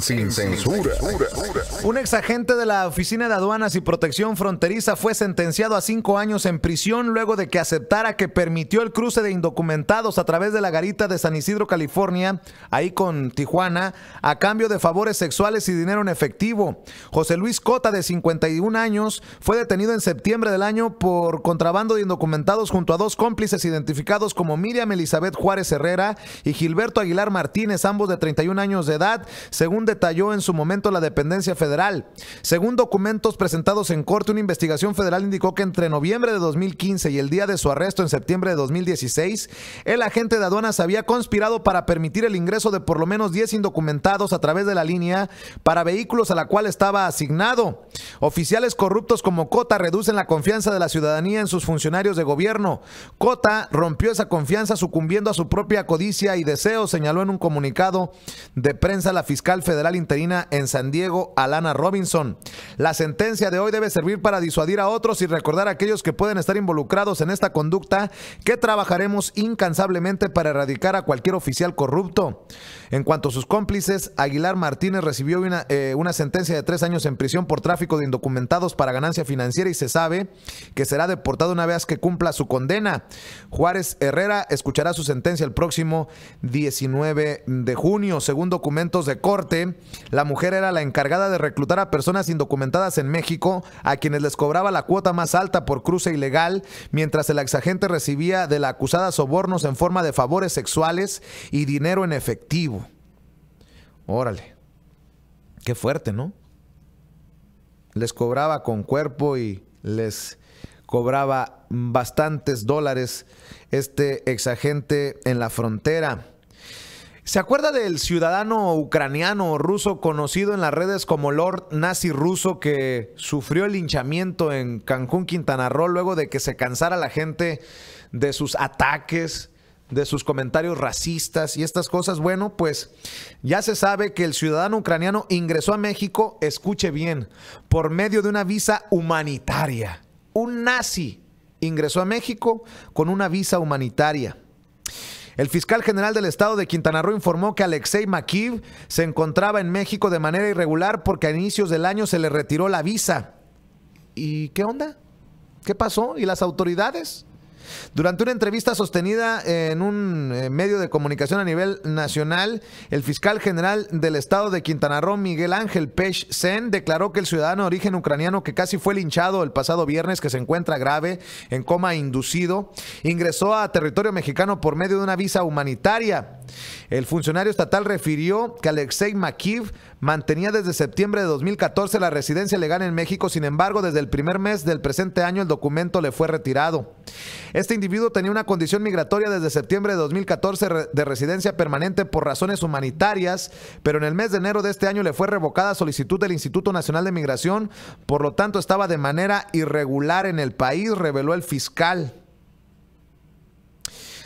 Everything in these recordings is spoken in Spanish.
Sin Censura. Un exagente de la Oficina de Aduanas y Protección Fronteriza fue sentenciado a cinco años en prisión luego de que aceptara que permitió el cruce de indocumentados a través de la garita de San Isidro, California, ahí con Tijuana, a cambio de favores sexuales y dinero en efectivo. José Luis Cota, de 51 años, fue detenido en septiembre del año por contrabando de indocumentados junto a dos cómplices identificados como Miriam Elizabeth Juárez Herrera y Gilberto Aguilar Martínez, ambos de 31 años de edad. Se según detalló en su momento la dependencia federal. Según documentos presentados en corte, una investigación federal indicó que entre noviembre de 2015 y el día de su arresto en septiembre de 2016, el agente de aduanas había conspirado para permitir el ingreso de por lo menos 10 indocumentados a través de la línea para vehículos a la cual estaba asignado. Oficiales corruptos como Cota reducen la confianza de la ciudadanía en sus funcionarios de gobierno. Cota rompió esa confianza sucumbiendo a su propia codicia y deseo, señaló en un comunicado de prensa la fiscal federal interina en San Diego, Alana Robinson. La sentencia de hoy debe servir para disuadir a otros y recordar a aquellos que pueden estar involucrados en esta conducta que trabajaremos incansablemente para erradicar a cualquier oficial corrupto. En cuanto a sus cómplices, Aguilar Martínez recibió una, eh, una sentencia de tres años en prisión por tráfico de indocumentados para ganancia financiera y se sabe que será deportado una vez que cumpla su condena. Juárez Herrera escuchará su sentencia el próximo 19 de junio, según documentos de corte la mujer era la encargada de reclutar a personas indocumentadas en México, a quienes les cobraba la cuota más alta por cruce ilegal, mientras el exagente recibía de la acusada sobornos en forma de favores sexuales y dinero en efectivo. Órale, qué fuerte, ¿no? Les cobraba con cuerpo y les cobraba bastantes dólares este exagente en la frontera. ¿Se acuerda del ciudadano ucraniano o ruso conocido en las redes como Lord Nazi ruso que sufrió el linchamiento en Cancún, Quintana Roo, luego de que se cansara la gente de sus ataques, de sus comentarios racistas y estas cosas? Bueno, pues ya se sabe que el ciudadano ucraniano ingresó a México, escuche bien, por medio de una visa humanitaria. Un nazi ingresó a México con una visa humanitaria el fiscal general del estado de Quintana Roo informó que Alexei Makiv se encontraba en México de manera irregular porque a inicios del año se le retiró la visa. ¿Y qué onda? ¿Qué pasó? ¿Y las autoridades? Durante una entrevista sostenida en un eh, medio de comunicación a nivel nacional, el fiscal general del estado de Quintana Roo, Miguel Ángel Pech Sen, declaró que el ciudadano de origen ucraniano que casi fue linchado el pasado viernes, que se encuentra grave en coma inducido, ingresó a territorio mexicano por medio de una visa humanitaria. El funcionario estatal refirió que Alexei Makiv mantenía desde septiembre de 2014 la residencia legal en México, sin embargo, desde el primer mes del presente año el documento le fue retirado. Este individuo tenía una condición migratoria desde septiembre de 2014 de residencia permanente por razones humanitarias, pero en el mes de enero de este año le fue revocada solicitud del Instituto Nacional de Migración, por lo tanto estaba de manera irregular en el país, reveló el fiscal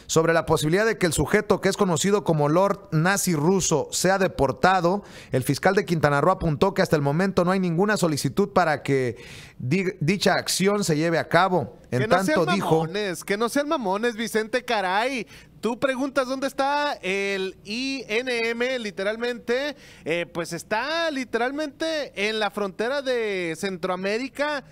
sobre la posibilidad de que el sujeto que es conocido como Lord Nazi ruso sea deportado, el fiscal de Quintana Roo apuntó que hasta el momento no hay ninguna solicitud para que dicha acción se lleve a cabo. En que no tanto sean mamones, que no sean mamones, Vicente Caray. Tú preguntas dónde está el INM, literalmente, eh, pues está literalmente en la frontera de Centroamérica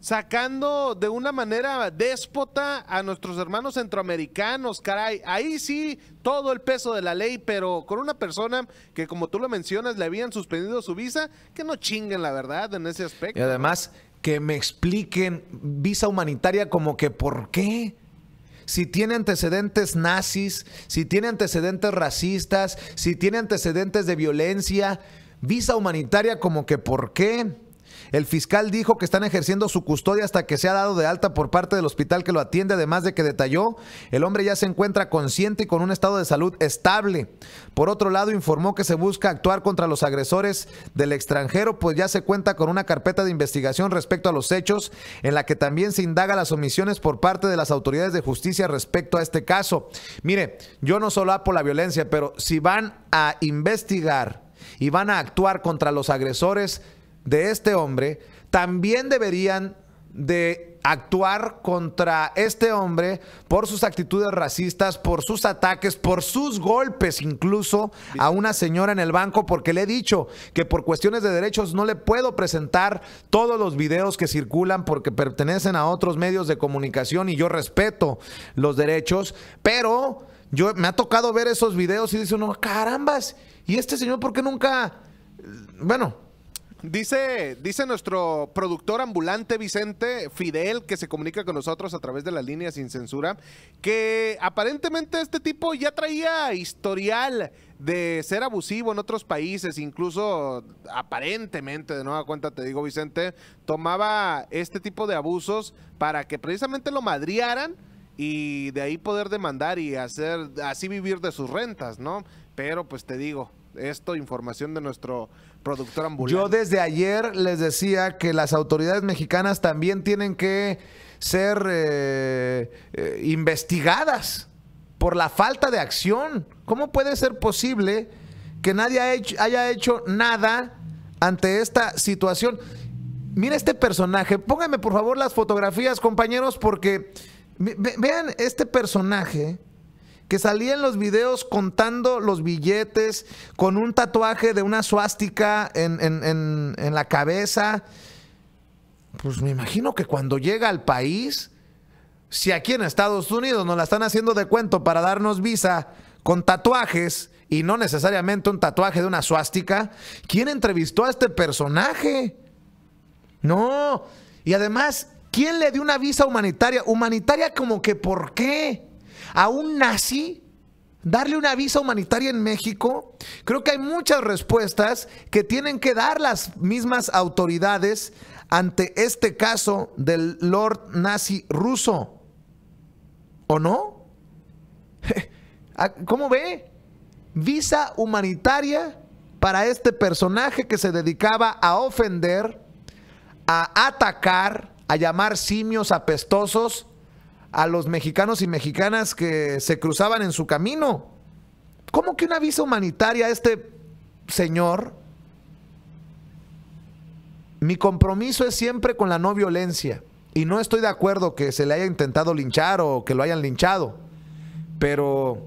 sacando de una manera déspota a nuestros hermanos centroamericanos, caray. Ahí sí, todo el peso de la ley, pero con una persona que, como tú lo mencionas, le habían suspendido su visa, que no chinguen, la verdad, en ese aspecto. Y además, que me expliquen visa humanitaria como que por qué si tiene antecedentes nazis, si tiene antecedentes racistas, si tiene antecedentes de violencia, visa humanitaria como que por qué. El fiscal dijo que están ejerciendo su custodia hasta que se ha dado de alta por parte del hospital que lo atiende, además de que detalló, el hombre ya se encuentra consciente y con un estado de salud estable. Por otro lado, informó que se busca actuar contra los agresores del extranjero, pues ya se cuenta con una carpeta de investigación respecto a los hechos, en la que también se indaga las omisiones por parte de las autoridades de justicia respecto a este caso. Mire, yo no solo apoyo la violencia, pero si van a investigar y van a actuar contra los agresores, de este hombre, también deberían de actuar contra este hombre por sus actitudes racistas, por sus ataques, por sus golpes incluso a una señora en el banco, porque le he dicho que por cuestiones de derechos no le puedo presentar todos los videos que circulan porque pertenecen a otros medios de comunicación y yo respeto los derechos, pero yo me ha tocado ver esos videos y dice uno, carambas, ¿y este señor por qué nunca, eh, bueno, Dice, dice nuestro productor ambulante Vicente Fidel, que se comunica con nosotros a través de la línea sin censura, que aparentemente este tipo ya traía historial de ser abusivo en otros países, incluso aparentemente, de nueva cuenta te digo Vicente, tomaba este tipo de abusos para que precisamente lo madriaran y de ahí poder demandar y hacer así vivir de sus rentas, ¿no? Pero pues te digo, esto, información de nuestro productor ambulante. Yo desde ayer les decía que las autoridades mexicanas también tienen que ser eh, eh, investigadas por la falta de acción. ¿Cómo puede ser posible que nadie haya hecho nada ante esta situación? Mira este personaje. Pónganme por favor las fotografías, compañeros, porque vean este personaje que salía en los videos contando los billetes con un tatuaje de una suástica en, en la cabeza. Pues me imagino que cuando llega al país, si aquí en Estados Unidos nos la están haciendo de cuento para darnos visa con tatuajes y no necesariamente un tatuaje de una suástica, ¿quién entrevistó a este personaje? No. Y además, ¿quién le dio una visa humanitaria? Humanitaria como que ¿por qué? a un nazi darle una visa humanitaria en México? Creo que hay muchas respuestas que tienen que dar las mismas autoridades ante este caso del Lord nazi ruso. ¿O no? Ah, ¿Cómo ve? Visa humanitaria para este personaje que se dedicaba a ofender, a atacar, a llamar simios apestosos a los mexicanos y mexicanas que se cruzaban en su camino. ¿Cómo que una visa humanitaria a este señor? Mi compromiso es siempre con la no violencia. Y no estoy de acuerdo que se le haya intentado linchar o que lo hayan linchado. Pero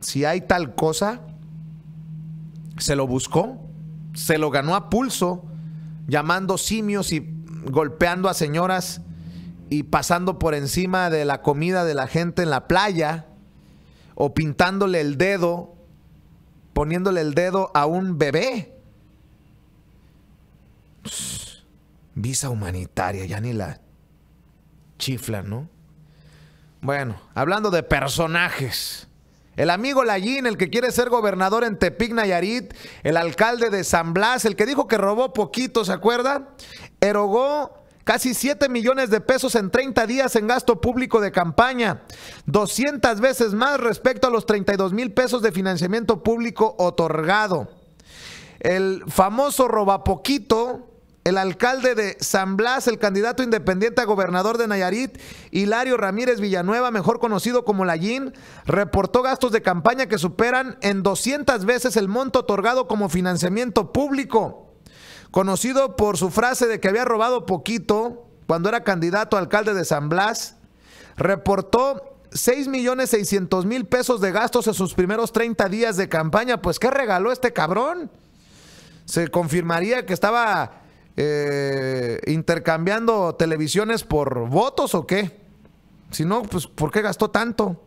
si hay tal cosa, se lo buscó, se lo ganó a pulso, llamando simios y golpeando a señoras y pasando por encima de la comida de la gente en la playa o pintándole el dedo, poniéndole el dedo a un bebé. visa humanitaria, ya ni la chifla, ¿no? Bueno, hablando de personajes. El amigo Lallín, el que quiere ser gobernador en Tepic Nayarit, el alcalde de San Blas, el que dijo que robó poquito, ¿se acuerda? Erogó Casi 7 millones de pesos en 30 días en gasto público de campaña. 200 veces más respecto a los 32 mil pesos de financiamiento público otorgado. El famoso robapoquito, el alcalde de San Blas, el candidato independiente a gobernador de Nayarit, Hilario Ramírez Villanueva, mejor conocido como Lallín, reportó gastos de campaña que superan en 200 veces el monto otorgado como financiamiento público conocido por su frase de que había robado poquito cuando era candidato a alcalde de San Blas, reportó 6 millones 600 mil pesos de gastos en sus primeros 30 días de campaña. Pues, ¿qué regaló este cabrón? Se confirmaría que estaba eh, intercambiando televisiones por votos o qué. Si no, pues, ¿por qué gastó tanto?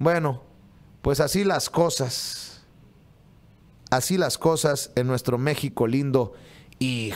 Bueno, pues así las cosas. Así las cosas en nuestro México lindo y